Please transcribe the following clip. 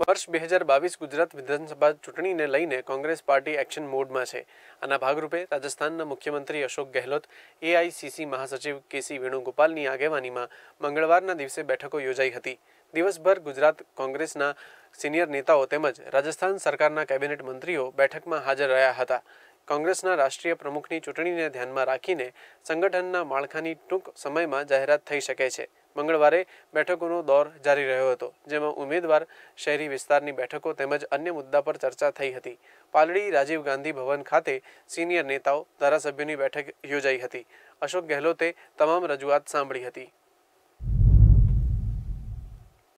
વર્ષ બે હજાર બાવીસ ગુજરાત વિધાનસભા ચૂંટણીને લઈને કોંગ્રેસ પાર્ટી એક્શન મોડમાં છે આના ભાગરૂપે રાજસ્થાનના મુખ્યમંત્રી અશોક ગેહલોત એઆઈસીસી મહાસચિવ કેસી વેણુગોપાલની આગેવાનીમાં મંગળવારના દિવસે બેઠકો યોજાઈ હતી દિવસભર ગુજરાત કોંગ્રેસના સિનિયર નેતાઓ તેમજ રાજસ્થાન સરકારના કેબિનેટ મંત્રીઓ બેઠકમાં હાજર રહ્યા હતા કોંગ્રેસના રાષ્ટ્રીય પ્રમુખની ચૂંટણીને ધ્યાનમાં રાખીને સંગઠનના માળખાની ટૂંક સમયમાં જાહેરાત થઈ શકે છે મંગળવારે બેઠકોનો દોર જારી રહ્યો હતો જેમાં ઉમેદવાર શહેરી વિસ્તારની બેઠકો તેમજ અન્ય મુદ્દા પર ચર્ચા થઈ હતી પાલડી રાજીવ ગાંધી ભવન ખાતે સિનિયર નેતાઓ ધારાસભ્યોની બેઠક યોજાઈ હતી અશોક ગહેલોતે તમામ રજૂઆત સાંભળી હતી